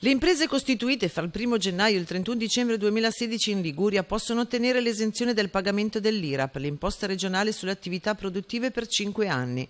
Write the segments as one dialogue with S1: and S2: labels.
S1: Le imprese costituite fra il 1 gennaio e il 31 dicembre 2016 in Liguria possono ottenere l'esenzione del pagamento dell'IRAP, l'imposta regionale sulle attività produttive per 5 anni.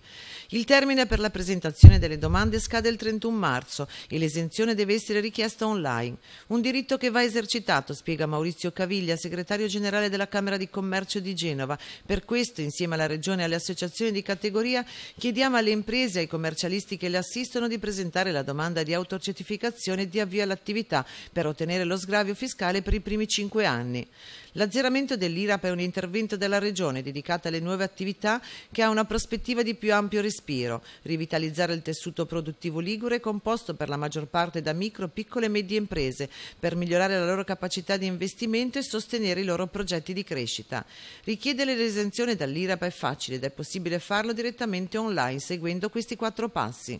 S1: Il termine per la presentazione delle domande scade il 31 marzo e l'esenzione deve essere richiesta online. Un diritto che va esercitato, spiega Maurizio Caviglia, segretario generale della Camera di Commercio di Genova. Per questo, insieme alla Regione e alle associazioni di categoria, chiediamo alle imprese, e ai commercialisti che le assistono di presentare la domanda di autocertificazione di avvio all'attività per ottenere lo sgravio fiscale per i primi cinque anni. L'azzeramento dell'IRAP è un intervento della Regione dedicato alle nuove attività che ha una prospettiva di più ampio respiro, rivitalizzare il tessuto produttivo ligure composto per la maggior parte da micro, piccole e medie imprese, per migliorare la loro capacità di investimento e sostenere i loro progetti di crescita. Richiedere l'esenzione dall'IRAP è facile ed è possibile farlo direttamente online seguendo questi quattro passi.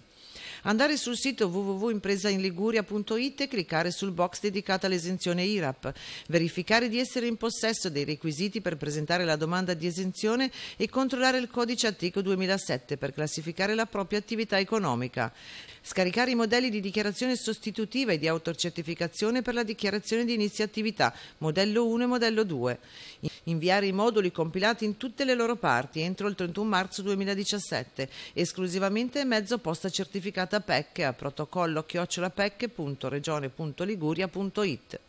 S1: Andare sul sito www.impresainliguria.it e cliccare sul box dedicato all'esenzione IRAP, verificare di essere in possesso dei requisiti per presentare la domanda di esenzione e controllare il codice attico 2007 per classificare la propria attività economica. Scaricare i modelli di dichiarazione sostitutiva e di autocertificazione per la dichiarazione di inizio attività, modello 1 e modello 2. Inviare i moduli compilati in tutte le loro parti entro il 31 marzo 2017, esclusivamente mezzo posta certificata Giornata Pecche a protocollo chiocciolapec.regione.liguria.it.